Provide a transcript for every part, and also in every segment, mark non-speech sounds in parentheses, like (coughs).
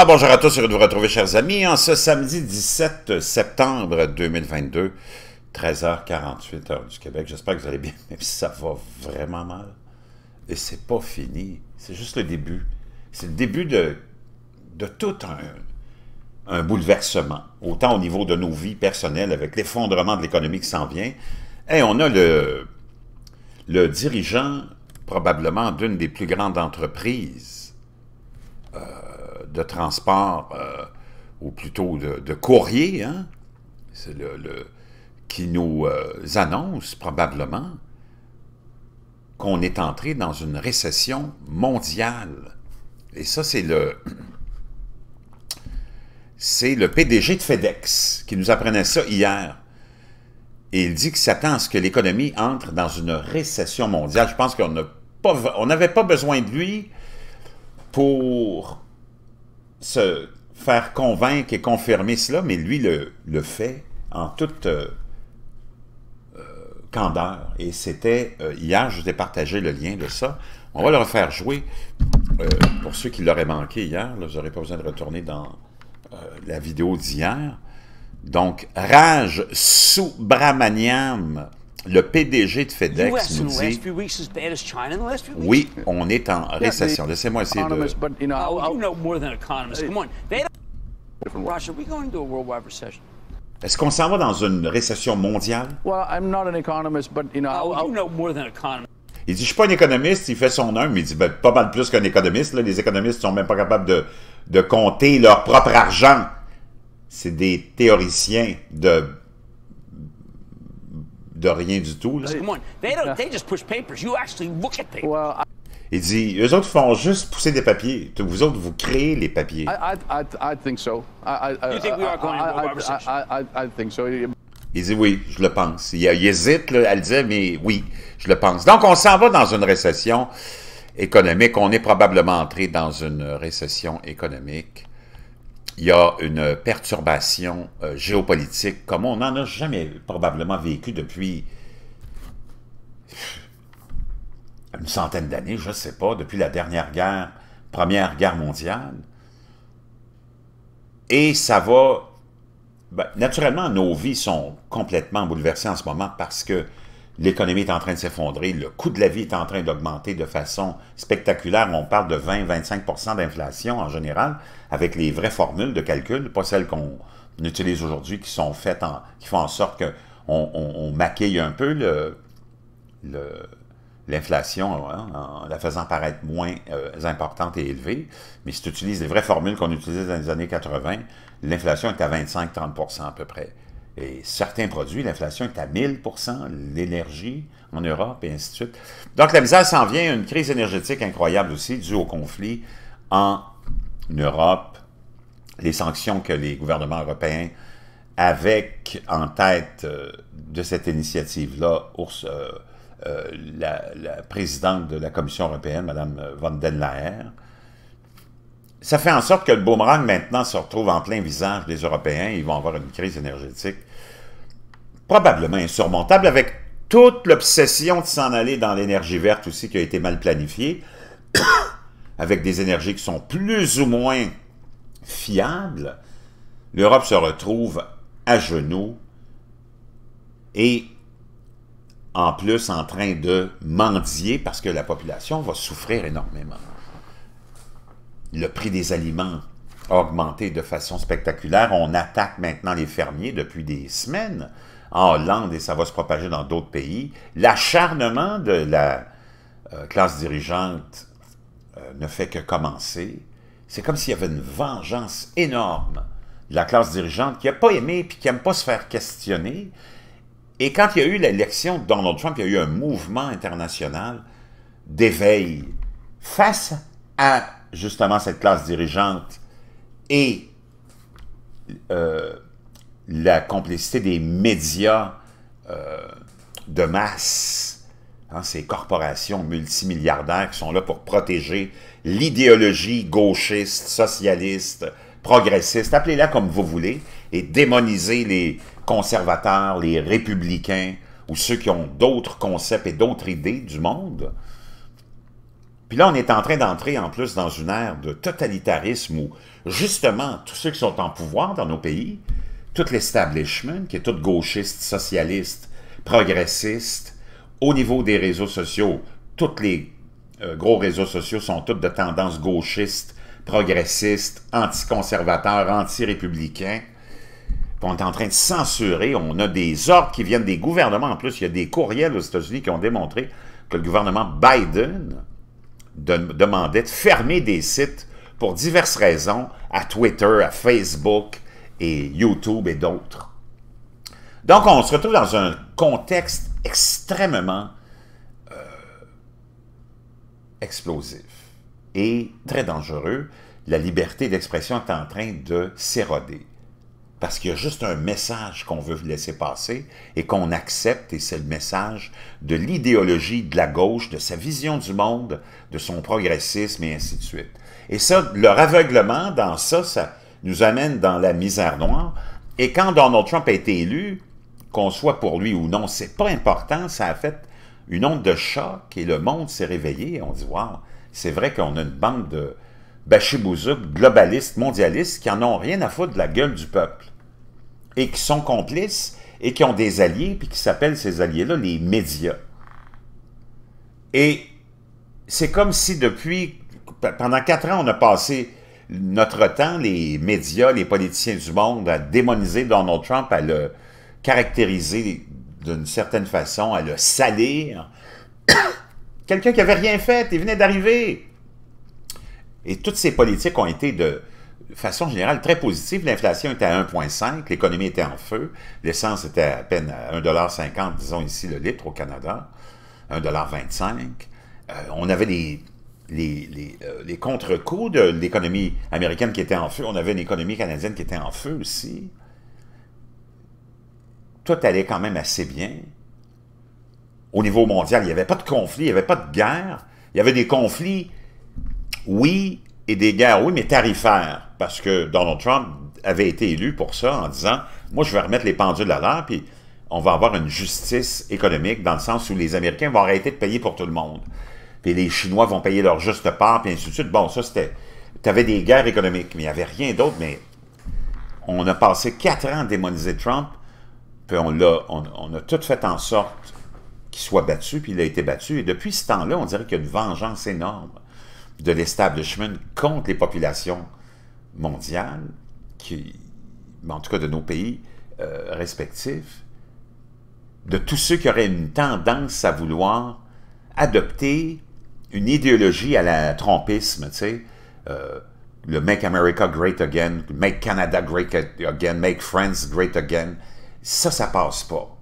Ah, bonjour à tous, heureux de vous retrouver chers amis. En ce samedi 17 septembre 2022, 13h48 du Québec. J'espère que vous allez bien, (laughs) même si ça va vraiment mal. Et c'est pas fini, c'est juste le début. C'est le début de, de tout un, un bouleversement, autant au niveau de nos vies personnelles avec l'effondrement de l'économie qui s'en vient. Et on a le, le dirigeant probablement d'une des plus grandes entreprises de transport, euh, ou plutôt de, courrier, hein, c'est le, qui nous euh, annonce probablement qu'on est entré dans une récession mondiale. Et ça, c'est le... C'est le PDG de FedEx qui nous apprenait ça hier. Et il dit qu'il s'attend à ce que l'économie entre dans une récession mondiale. Je pense qu'on n'avait pas, on pas besoin de lui pour se faire convaincre et confirmer cela, mais lui le, fait en toute euh, euh, candeur. Et c'était, euh, hier, je vous ai partagé le lien de ça. On va le refaire jouer. pour ceux qui l'auraient manqué hier, là, vous n'aurez pas besoin de retourner dans la vidéo d'hier. Donc, sous Subramaniam le PDG de FedEx nous dit Oui, on est en récession. Laissez-moi essayer de. Oh, Est-ce qu'on s'en va dans une récession mondiale? Oh, il dit, je suis pas un économiste, il fait son un, mais il dit, ben, pas mal plus qu'un économiste. Les économistes sont même pas capables de, de compter leur propre argent. C'est des théoriciens de de rien du tout. Il dit, eux autres font juste pousser des papiers. Vous autres, vous créez les papiers. Il dit oui, je le pense. Il, hésite là, dit le mais oui, je le pense. Donc, on s'en va dans une récession économique. On est probablement entré dans une récession économique il y a une perturbation euh, géopolitique comme on n'en a jamais probablement vécu depuis une centaine d'années, je ne sais pas, depuis la dernière guerre, première guerre mondiale. Et ça va... Ben, naturellement, nos vies sont complètement bouleversées en ce moment parce que l'économie est en train de s'effondrer, le coût de la vie est en train d'augmenter de façon spectaculaire. On parle de 20-25 d'inflation en général, avec les vraies formules de calcul, pas celles qu'on utilise aujourd'hui qui sont faites qui font en sorte qu'on on, maquille un peu l'inflation hein, en la faisant paraître moins euh, importante et élevée. Mais si tu utilises les vraies formules qu'on utilisait dans les années 80, l'inflation est à 25-30 à peu près. Et certains produits, l'inflation est à 1000 l'énergie en Europe et ainsi de suite. Donc la misère s'en vient, une crise énergétique incroyable aussi due au conflit en Europe, les sanctions que les gouvernements européens avec en tête euh, de cette initiative-là, euh, euh, la, présidente de la Commission européenne, Mme von den Leyen, ça fait en sorte que le boomerang maintenant se retrouve en plein visage des Européens. Ils vont avoir une crise énergétique probablement insurmontable avec toute l'obsession de s'en aller dans l'énergie verte aussi qui a été mal planifiée, (coughs) avec des énergies qui sont plus ou moins fiables, l'Europe se retrouve à genoux et en plus en train de mendier parce que la population va souffrir énormément. Le prix des aliments a augmenté de façon spectaculaire. On attaque maintenant les fermiers depuis des semaines en Hollande et ça va se propager dans d'autres pays, l'acharnement de la euh, classe dirigeante euh, ne fait que commencer. C'est comme s'il y avait une vengeance énorme de la classe dirigeante qui n'a pas aimé puis qui n'aime pas se faire questionner. Et quand il y a eu l'élection de Donald Trump, il y a eu un mouvement international d'éveil face à justement cette classe dirigeante et euh, la complicité des médias euh, de masse, hein, ces corporations multimilliardaires qui sont là pour protéger l'idéologie gauchiste, socialiste, progressiste, appelez-la comme vous voulez, et démoniser les conservateurs, les républicains, ou ceux qui ont d'autres concepts et d'autres idées du monde. Puis là, on est en train d'entrer en plus dans une ère de totalitarisme où, justement, tous ceux qui sont en pouvoir dans nos pays, tout l'establishment, qui est tout gauchiste, socialiste, progressiste, au niveau des réseaux sociaux, tous les euh, gros réseaux sociaux sont tous de tendance gauchiste, progressiste, anticonservateur, anti-républicain. On est en train de censurer, on a des ordres qui viennent des gouvernements. En plus, il y a des courriels aux États-Unis qui ont démontré que le gouvernement Biden demandait de fermer des sites pour diverses raisons, à Twitter, à Facebook, et YouTube et d'autres. Donc, on se retrouve dans un contexte extrêmement euh, explosif et très dangereux. La liberté d'expression est en train de s'éroder parce qu'il y a juste un message qu'on veut laisser passer et qu'on accepte, et c'est le message de l'idéologie de la gauche, de sa vision du monde, de son progressisme, et ainsi de suite. Et ça, leur aveuglement dans ça, ça, nous amène dans la misère noire. Et quand Donald Trump a été élu, qu'on soit pour lui ou non, c'est pas important, ça a fait une onde de choc et le monde s'est réveillé. On dit, wow, c'est vrai qu'on a une bande de bachibouzouk, globalistes, mondialistes, qui en ont rien à foutre de la gueule du peuple et qui sont complices et qui ont des alliés, puis qui s'appellent ces alliés-là les médias. Et c'est comme si depuis, pendant quatre ans, on a passé notre temps, les médias, les politiciens du monde, à démonisé Donald Trump, à le caractériser d'une certaine façon, à le salir. (coughs) Quelqu'un qui avait rien fait, il venait d'arriver. Et toutes ces politiques ont été de façon générale très positives. L'inflation était à 1,5, l'économie était en feu, l'essence était à peine à 1,50$, disons ici le litre au Canada, 1,25$. Euh, on avait des euh, les, contre-coups de l'économie américaine qui était en feu. On avait une économie canadienne qui était en feu aussi. Tout allait quand même assez bien. Au niveau mondial, il n'y avait pas de conflit, il n'y avait pas de guerre. Il y avait des conflits, oui, et des guerres, oui, mais tarifaires. Parce que Donald Trump avait été élu pour ça en disant, moi, je vais remettre les pendules à l'heure, puis on va avoir une justice économique dans le sens où les Américains vont arrêter de payer pour tout le monde les Chinois vont payer leur juste part, puis ainsi de suite. Bon, ça, c'était... Tu avais des guerres économiques, mais il n'y avait rien d'autre, mais on a passé quatre ans à démoniser Trump, puis on, a, on, a tout fait en sorte qu'il soit battu, puis il a été battu. Et depuis ce temps-là, on dirait qu'il y a une vengeance énorme de l'establishment contre les populations mondiales, qui, en tout cas de nos pays euh, respectifs, de tous ceux qui auraient une tendance à vouloir adopter une idéologie à la trompisme, tu sais. Euh, le Make America Great Again, Make Canada Great Again, Make Friends Great Again. Ça, ça passe pas.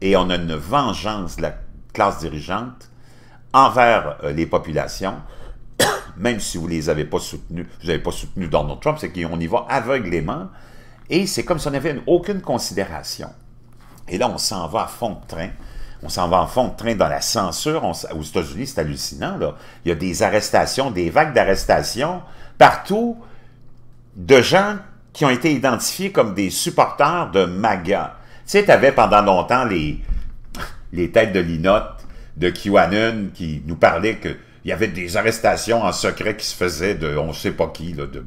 Et on a une vengeance de la classe dirigeante envers euh, les populations, (coughs) même si vous les avez pas soutenus, vous n'avez pas soutenu Donald Trump, c'est qu'on y va aveuglément, et c'est comme si on n'avait aucune considération. Et là, on s'en va à fond de train, on s'en va en fond de train dans la censure. aux États-Unis, c'est hallucinant. Là. Il y a des arrestations, des vagues d'arrestations partout de gens qui ont été identifiés comme des supporters de MAGA. Tu sais, tu avais pendant longtemps les, les têtes de linotte de QAnon qui nous parlaient qu'il y avait des arrestations en secret qui se faisaient de on sait pas qui, de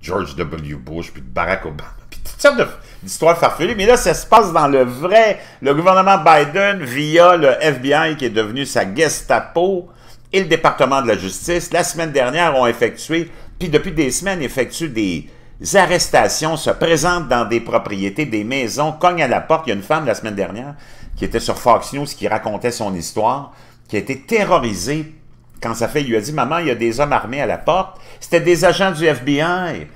George W. Bush puis de Barack Obama toutes sortes d'histoires farfelues, mais là, ça se passe dans le vrai. Le gouvernement Biden, via le FBI, qui est devenu sa Gestapo, et le département de la justice, la semaine dernière, ont effectué, puis depuis des semaines, effectuent des arrestations, se présentent dans des propriétés, des maisons, cognent à la porte. Il y a une femme, la semaine dernière, qui était sur Fox News, qui racontait son histoire, qui a été terrorisée quand ça fait, lui a dit, « Maman, il y a des hommes armés à la porte. » C'était des agents du FBI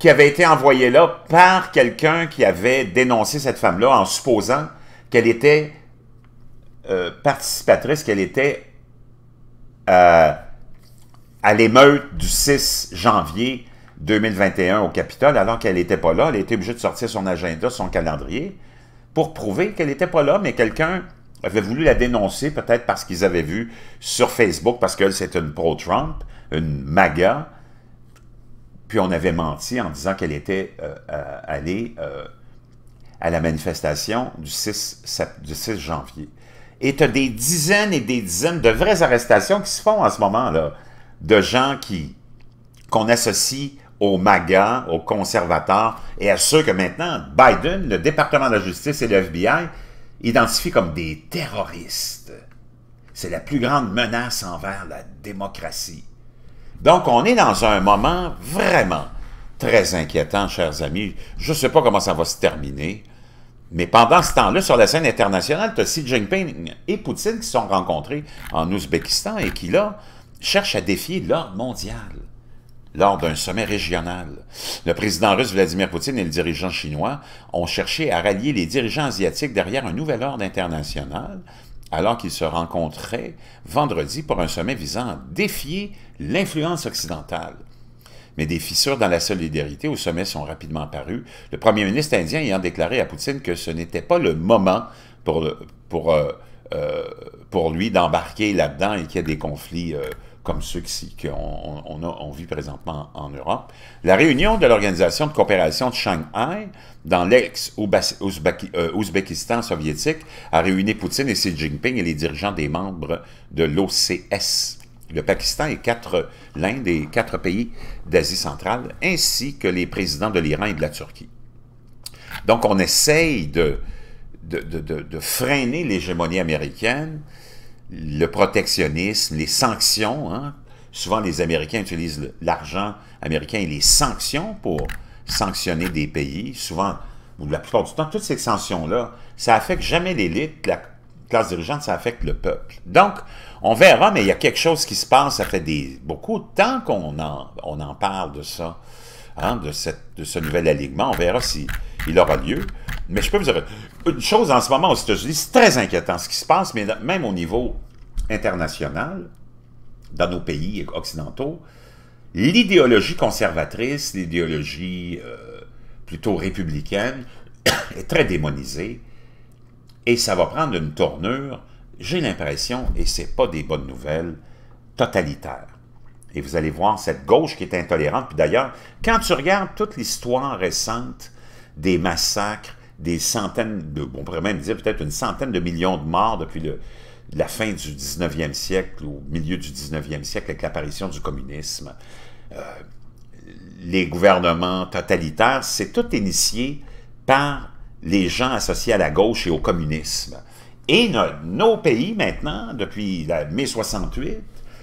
qui avait été envoyé là par quelqu'un qui avait dénoncé cette femme-là en supposant qu'elle était euh, participatrice, qu'elle était euh, à l'émeute du 6 janvier 2021 au Capitole, alors qu'elle n'était pas là. Elle était obligée de sortir son agenda, son calendrier, pour prouver qu'elle n'était pas là, mais quelqu'un avait voulu la dénoncer, peut-être parce qu'ils avaient vu sur Facebook, parce que c'est une pro-Trump, une MAGA, puis on avait menti en disant qu'elle était euh, euh, allée euh, à la manifestation du 6, janvier. Et tu as des dizaines et des dizaines de vraies arrestations qui se font en ce moment-là, de gens qui qu'on associe aux MAGA, aux conservateurs et à ceux que maintenant Biden, le département de la justice et le FBI identifient comme des terroristes. C'est la plus grande menace envers la démocratie. Donc, on est dans un moment vraiment très inquiétant, chers amis. Je ne sais pas comment ça va se terminer, mais pendant ce temps-là, sur la scène internationale, tu as Xi Jinping et Poutine qui se sont rencontrés en Ouzbékistan et qui, là, cherchent à défier l'ordre mondial lors d'un sommet régional. Le président russe Vladimir Poutine et le dirigeant chinois ont cherché à rallier les dirigeants asiatiques derrière un nouvel ordre international alors qu'ils se rencontraient vendredi pour un sommet visant à défier l'influence occidentale. Mais des fissures dans la solidarité au sommet sont rapidement apparues, le premier ministre indien ayant déclaré à Poutine que ce n'était pas le moment pour, pour, euh, euh, pour lui d'embarquer là-dedans et qu'il y a des conflits. Euh, comme ceux qu'on on, on vit présentement en, Europe. La réunion de l'Organisation de coopération de Shanghai dans l'ex-Ouzbékistan euh, soviétique a réuni Poutine et Xi Jinping et les dirigeants des membres de l'OCS le Pakistan est quatre, l'un des quatre pays d'Asie centrale, ainsi que les présidents de l'Iran et de la Turquie. Donc on essaye de freiner l'hégémonie américaine le protectionnisme, les sanctions. Hein. Souvent, les Américains utilisent l'argent américain et les sanctions pour sanctionner des pays. Souvent, ou la plupart du temps, toutes ces sanctions-là, ça affecte jamais l'élite, la classe dirigeante, ça affecte le peuple. Donc, on verra, mais il y a quelque chose qui se passe. Ça fait beaucoup de temps qu'on en, parle de ça, hein, de, ce nouvel alignement. On verra s'il aura lieu. Mais je peux vous dire une chose en ce moment aux états c'est très inquiétant ce qui se passe, mais même au niveau international, dans nos pays occidentaux, l'idéologie conservatrice, l'idéologie euh, plutôt républicaine, (coughs) est très démonisée et ça va prendre une tournure, j'ai l'impression, et c'est pas des bonnes nouvelles, totalitaire. Et vous allez voir cette gauche qui est intolérante. Puis d'ailleurs, quand tu regardes toute l'histoire récente des massacres des centaines, de, on pourrait même dire peut-être une centaine de millions de morts depuis le, la fin du 19e siècle, au milieu du 19e siècle, avec l'apparition du communisme. Euh, les gouvernements totalitaires, c'est tout initié par les gens associés à la gauche et au communisme. Et nos pays, maintenant, depuis la mai 68,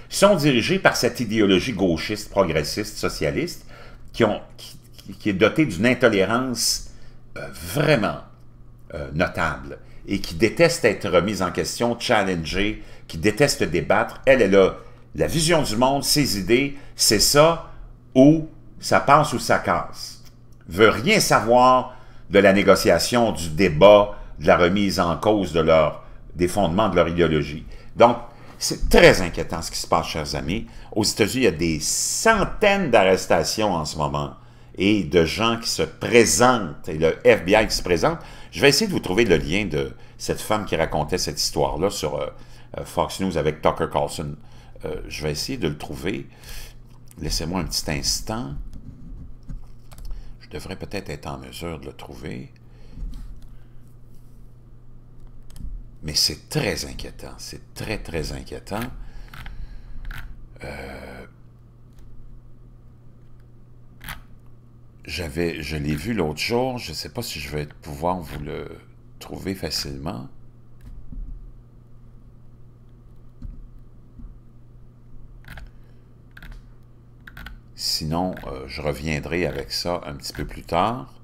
sont dirigés par cette idéologie gauchiste, progressiste, socialiste, qui, ont, qui, qui est dotée d'une intolérance vraiment euh, notable et qui déteste être remise en question, challenger, qui déteste débattre. Elle, est a la vision du monde, ses idées, c'est ça ou ça passe ou ça casse. Veut rien savoir de la négociation, du débat, de la remise en cause de leur, des fondements de leur idéologie. Donc, c'est très inquiétant ce qui se passe, chers amis. Aux États-Unis, il y a des centaines d'arrestations en ce moment et de gens qui se présentent, et le FBI qui se présente. Je vais essayer de vous trouver le lien de cette femme qui racontait cette histoire-là sur euh, euh, Fox News avec Tucker Carlson. Euh, je vais essayer de le trouver. Laissez-moi un petit instant. Je devrais peut-être être en mesure de le trouver. Mais c'est très inquiétant. C'est très, très inquiétant. Euh... je l'ai vu l'autre jour. Je ne sais pas si je vais pouvoir vous le trouver facilement. Sinon, euh, je reviendrai avec ça un petit peu plus tard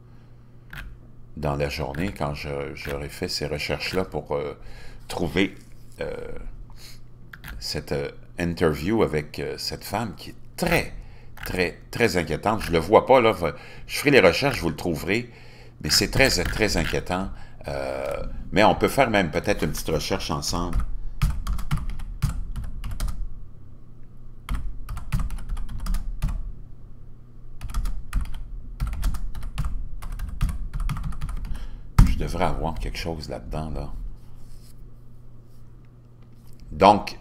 dans la journée quand j'aurai fait ces recherches-là pour euh, trouver euh, cette interview avec cette femme qui est très, très, très inquiétante. Je ne le vois pas, là. Je ferai les recherches, vous le trouverez. Mais c'est très, très inquiétant. Euh, mais on peut faire même peut-être une petite recherche ensemble. Je devrais avoir quelque chose là-dedans, là. Donc,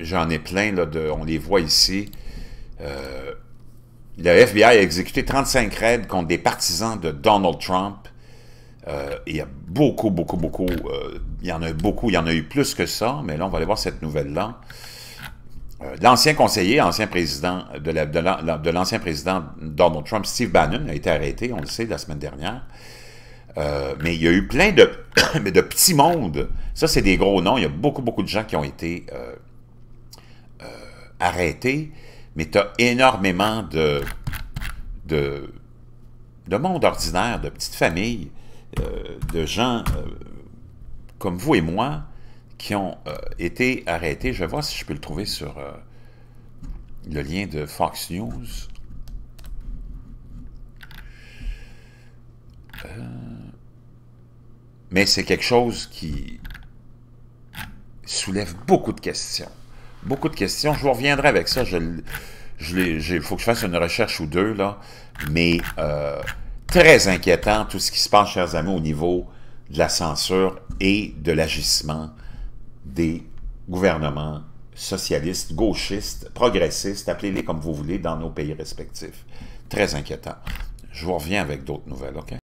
j'en ai plein, on les voit ici. Euh, le FBI a exécuté 35 raids contre des partisans de Donald Trump. Euh, il y a beaucoup, beaucoup, beaucoup. Euh, il y en a eu beaucoup. Il y en a eu plus que ça, mais là, on va aller voir cette nouvelle-là. l'ancien conseiller, ancien président de, l'ancien président Donald Trump, Steve Bannon, a été arrêté, on le sait, la semaine dernière. mais il y a eu plein de, (coughs) de petits mondes. Ça, c'est des gros noms. Il y a beaucoup, beaucoup de gens qui ont été arrêtés mais tu as énormément de, de, monde ordinaire, de petites familles, euh, de gens euh, comme vous et moi qui ont euh, été arrêtés. Je vais voir si je peux le trouver sur le lien de Fox News. mais c'est quelque chose qui soulève beaucoup de questions beaucoup de questions. Je vous reviendrai avec ça. Je, il faut que je fasse une recherche ou deux, là. Mais euh, très inquiétant, tout ce qui se passe, chers amis, au niveau de la censure et de l'agissement des gouvernements socialistes, gauchistes, progressistes, appelez-les comme vous voulez, dans nos pays respectifs. Très inquiétant. Je vous reviens avec d'autres nouvelles, OK?